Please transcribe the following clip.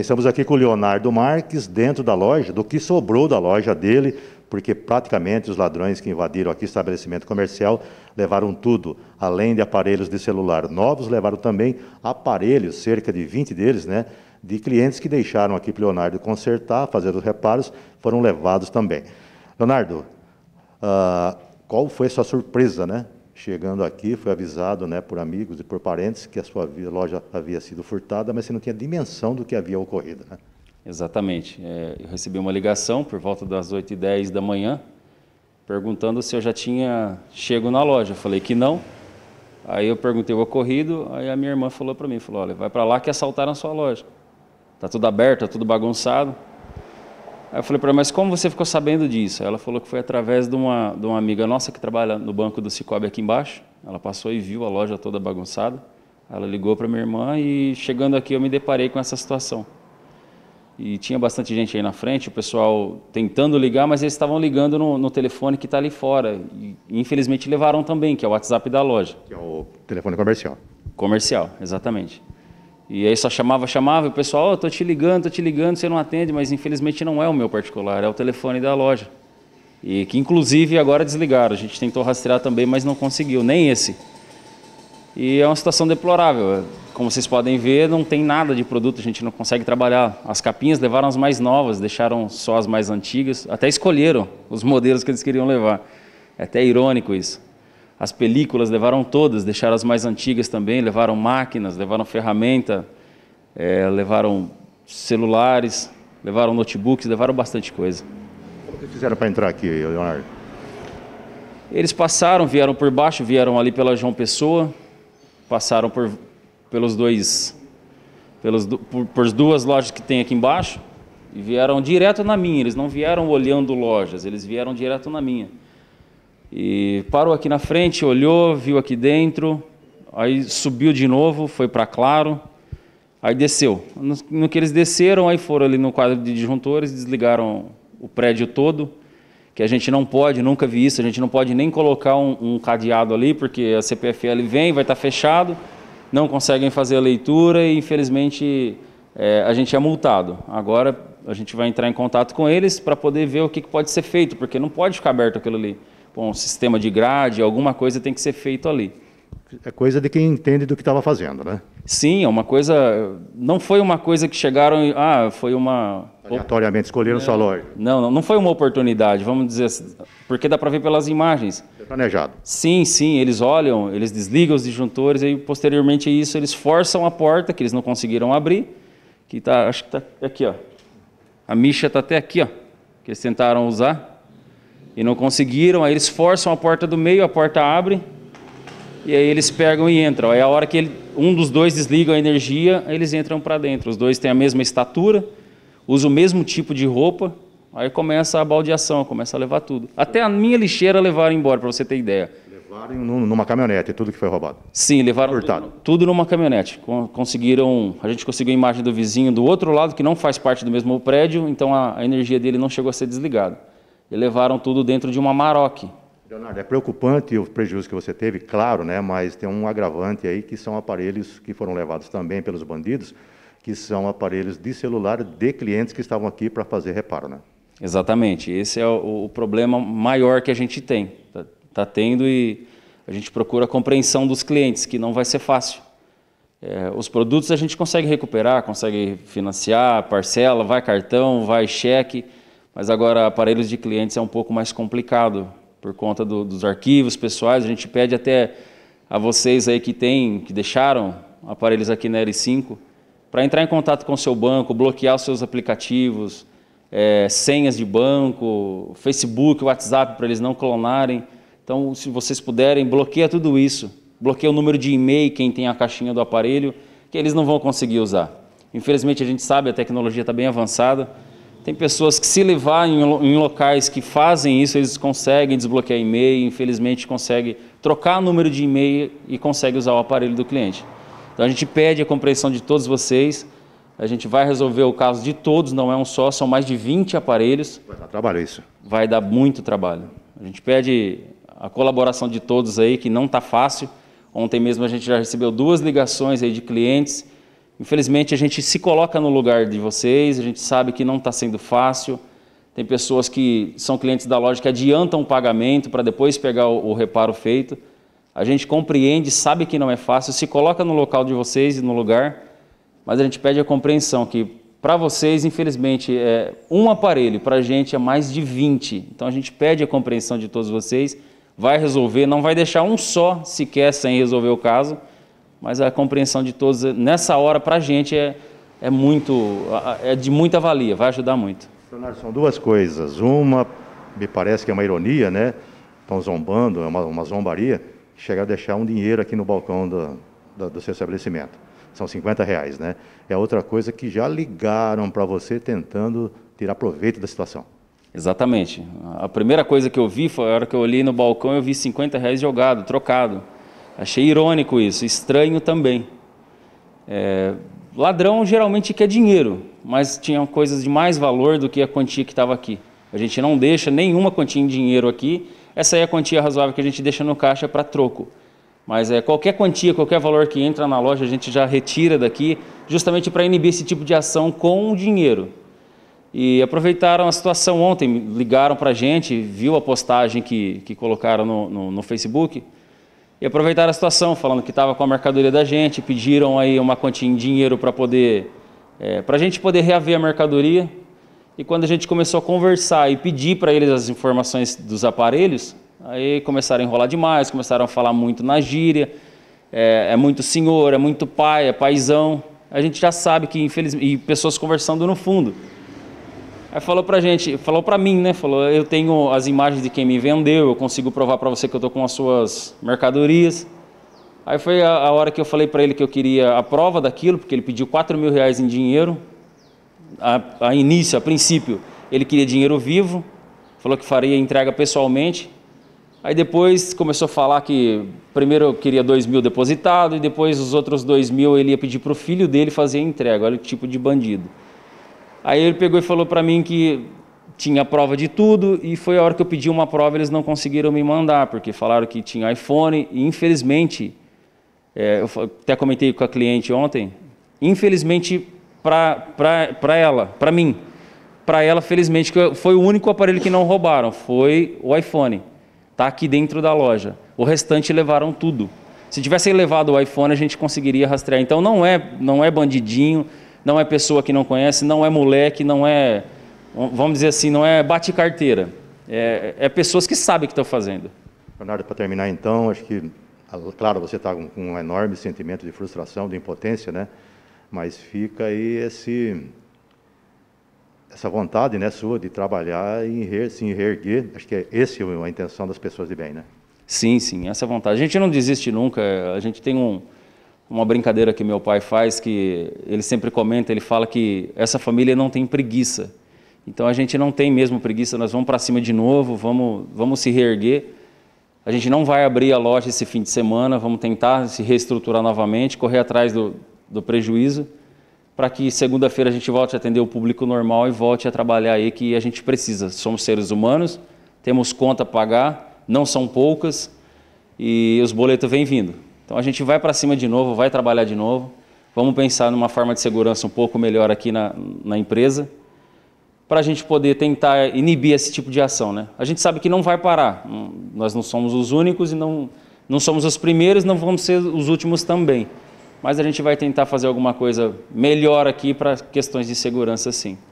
estamos aqui com o Leonardo Marques, dentro da loja, do que sobrou da loja dele, porque praticamente os ladrões que invadiram aqui o estabelecimento comercial levaram tudo, além de aparelhos de celular novos, levaram também aparelhos, cerca de 20 deles, né, de clientes que deixaram aqui para Leonardo consertar, fazer os reparos, foram levados também. Leonardo, uh, qual foi a sua surpresa, né, Chegando aqui, foi avisado né, por amigos e por parentes que a sua loja havia sido furtada, mas você não tinha dimensão do que havia ocorrido. Né? Exatamente. É, eu recebi uma ligação por volta das 8h10 da manhã, perguntando se eu já tinha chego na loja. Eu falei que não. Aí eu perguntei o ocorrido, aí a minha irmã falou para mim, falou, olha, vai para lá que assaltaram a sua loja. Tá tudo aberto, tá tudo bagunçado. Aí eu falei para ela, mas como você ficou sabendo disso? Ela falou que foi através de uma, de uma amiga nossa que trabalha no banco do Cicobi aqui embaixo. Ela passou e viu a loja toda bagunçada. Ela ligou para minha irmã e chegando aqui eu me deparei com essa situação. E tinha bastante gente aí na frente, o pessoal tentando ligar, mas eles estavam ligando no, no telefone que está ali fora. E, infelizmente levaram também, que é o WhatsApp da loja. Que é o telefone comercial. Comercial, exatamente. E aí só chamava, chamava, e o pessoal, oh, tô te ligando, tô te ligando, você não atende, mas infelizmente não é o meu particular, é o telefone da loja. E que inclusive agora desligaram, a gente tentou rastrear também, mas não conseguiu, nem esse. E é uma situação deplorável. É, como vocês podem ver, não tem nada de produto, a gente não consegue trabalhar. As capinhas levaram as mais novas, deixaram só as mais antigas, até escolheram os modelos que eles queriam levar. É até irônico isso. As películas levaram todas, deixaram as mais antigas também, levaram máquinas, levaram ferramenta, é, levaram celulares, levaram notebooks, levaram bastante coisa. O que fizeram para entrar aqui, Leonardo? Eles passaram, vieram por baixo, vieram ali pela João Pessoa, passaram por, pelos dois, pelos, por, por duas lojas que tem aqui embaixo e vieram direto na minha. Eles não vieram olhando lojas, eles vieram direto na minha. E parou aqui na frente, olhou, viu aqui dentro, aí subiu de novo, foi para Claro, aí desceu. No, no, que eles desceram, aí foram ali no quadro de disjuntores, desligaram o prédio todo, que a gente não pode, nunca vi isso, a gente não pode nem colocar um, um cadeado ali, porque a CPFL vem, vai estar tá fechado, não conseguem fazer a leitura e infelizmente é, a gente é multado. Agora a gente vai entrar em contato com eles para poder ver o que, que pode ser feito, porque não pode ficar aberto aquilo ali com um sistema de grade, alguma coisa tem que ser feito ali. É coisa de quem entende do que estava fazendo, né? Sim, é uma coisa. Não foi uma coisa que chegaram. E, ah, foi uma. Aleatoriamente escolheram é, o salão. Não, não, não foi uma oportunidade, vamos dizer assim. Porque dá para ver pelas imagens. É planejado. Sim, sim, eles olham, eles desligam os disjuntores e posteriormente a isso eles forçam a porta que eles não conseguiram abrir. Que tá, acho que está aqui, ó. A Misha está até aqui, ó. Que eles tentaram usar e não conseguiram, aí eles forçam a porta do meio, a porta abre, e aí eles pegam e entram. Aí a hora que ele, um dos dois desliga a energia, eles entram para dentro. Os dois têm a mesma estatura, usam o mesmo tipo de roupa, aí começa a baldeação, começa a levar tudo. Até a minha lixeira levaram embora, para você ter ideia. Levaram numa caminhonete tudo que foi roubado? Sim, levaram tudo, tudo, numa caminhonete. Conseguiram, a gente conseguiu a imagem do vizinho do outro lado, que não faz parte do mesmo prédio, então a energia dele não chegou a ser desligada e levaram tudo dentro de uma Maroc. Leonardo, é preocupante o prejuízo que você teve, claro, né? mas tem um agravante aí que são aparelhos que foram levados também pelos bandidos, que são aparelhos de celular de clientes que estavam aqui para fazer reparo. Né? Exatamente, esse é o, o problema maior que a gente tem. Está tá tendo e a gente procura a compreensão dos clientes, que não vai ser fácil. É, os produtos a gente consegue recuperar, consegue financiar, parcela, vai cartão, vai cheque mas agora, aparelhos de clientes é um pouco mais complicado, por conta do, dos arquivos pessoais. A gente pede até a vocês aí que têm que deixaram aparelhos aqui na L5, para entrar em contato com o seu banco, bloquear os seus aplicativos, é, senhas de banco, Facebook, WhatsApp, para eles não clonarem. Então, se vocês puderem, bloqueia tudo isso. Bloqueia o número de e-mail, quem tem a caixinha do aparelho, que eles não vão conseguir usar. Infelizmente, a gente sabe, a tecnologia está bem avançada, tem pessoas que se levar em locais que fazem isso, eles conseguem desbloquear e-mail, infelizmente conseguem trocar o número de e-mail e conseguem usar o aparelho do cliente. Então a gente pede a compreensão de todos vocês, a gente vai resolver o caso de todos, não é um só, são mais de 20 aparelhos. Vai dar trabalho isso. Vai dar muito trabalho. A gente pede a colaboração de todos aí, que não está fácil. Ontem mesmo a gente já recebeu duas ligações aí de clientes Infelizmente, a gente se coloca no lugar de vocês, a gente sabe que não está sendo fácil. Tem pessoas que são clientes da loja que adiantam o pagamento para depois pegar o, o, reparo feito. A gente compreende, sabe que não é fácil, se coloca no local de vocês e no lugar, mas a gente pede a compreensão que para vocês, infelizmente, é um aparelho, para a gente é mais de 20. Então a gente pede a compreensão de todos vocês, vai resolver, não vai deixar um só sequer sem resolver o caso mas a compreensão de todos nessa hora para a gente é, é muito é de muita valia, vai ajudar muito. são duas coisas. Uma me parece que é uma ironia, né? Estão zombando, é uma, uma zombaria, chegar a deixar um dinheiro aqui no balcão do, do, do seu estabelecimento. São 50 reais, né? É outra coisa que já ligaram para você tentando tirar proveito da situação. Exatamente. A primeira coisa que eu vi foi a hora que eu olhei no balcão, eu vi 50 reais jogado, trocado. Achei irônico isso, estranho também. É, ladrão geralmente quer dinheiro, mas tinham coisas de mais valor do que a quantia que estava aqui. A gente não deixa nenhuma quantia em dinheiro aqui, essa é a quantia razoável que a gente deixa no caixa para troco. Mas é qualquer quantia, qualquer valor que entra na loja, a gente já retira daqui, justamente para inibir esse tipo de ação com o dinheiro. E aproveitaram a situação ontem, ligaram para a gente, viu a postagem que, que colocaram no, no, no Facebook, e aproveitaram a situação, falando que estava com a mercadoria da gente, pediram aí uma quantia em dinheiro para poder, é, para a gente poder reaver a mercadoria. E quando a gente começou a conversar e pedir para eles as informações dos aparelhos, aí começaram a enrolar demais, começaram a falar muito na gíria, é, é muito senhor, é muito pai, é paizão. A gente já sabe que, infelizmente, e pessoas conversando no fundo. Aí falou pra gente, falou pra mim, né? Falou, eu tenho as imagens de quem me vendeu, eu consigo provar para você que eu tô com as suas mercadorias. Aí foi a, a hora que eu falei para ele que eu queria a prova daquilo, porque ele pediu 4 mil reais em dinheiro. A, a início, a princípio, ele queria dinheiro vivo, falou que faria entrega pessoalmente. Aí depois começou a falar que primeiro eu queria 2 mil depositado e depois os outros 2 mil ele ia pedir pro filho dele fazer a entrega. Olha o tipo de bandido. Aí ele pegou e falou para mim que tinha prova de tudo e foi a hora que eu pedi uma prova eles não conseguiram me mandar porque falaram que tinha iPhone e infelizmente é, eu até comentei com a cliente ontem infelizmente para ela para mim para ela felizmente que foi o único aparelho que não roubaram foi o iPhone tá aqui dentro da loja o restante levaram tudo se tivessem levado o iPhone a gente conseguiria rastrear então não é não é bandidinho não é pessoa que não conhece, não é moleque, não é, vamos dizer assim, não é bate carteira. É, é pessoas que sabem o que estão fazendo. Leonardo, para terminar então, acho que, claro, você está com um enorme sentimento de frustração, de impotência, né? Mas fica aí esse, essa vontade né, sua de trabalhar e se reerguer. Acho que é essa é a intenção das pessoas de bem, né? Sim, sim, essa vontade. A gente não desiste nunca, a gente tem um, uma brincadeira que meu pai faz, que ele sempre comenta, ele fala que essa família não tem preguiça. Então a gente não tem mesmo preguiça, nós vamos para cima de novo, vamos, vamos se reerguer. A gente não vai abrir a loja esse fim de semana, vamos tentar se reestruturar novamente, correr atrás do, do prejuízo, para que segunda-feira a gente volte a atender o público normal e volte a trabalhar aí que a gente precisa. Somos seres humanos, temos conta a pagar, não são poucas, e os boletos vêm vindo. Então a gente vai para cima de novo, vai trabalhar de novo. Vamos pensar numa forma de segurança um pouco melhor aqui na, na empresa, para a gente poder tentar inibir esse tipo de ação. Né? A gente sabe que não vai parar, hum, nós não somos os únicos e não, não somos os primeiros, não vamos ser os últimos também. Mas a gente vai tentar fazer alguma coisa melhor aqui para questões de segurança, sim.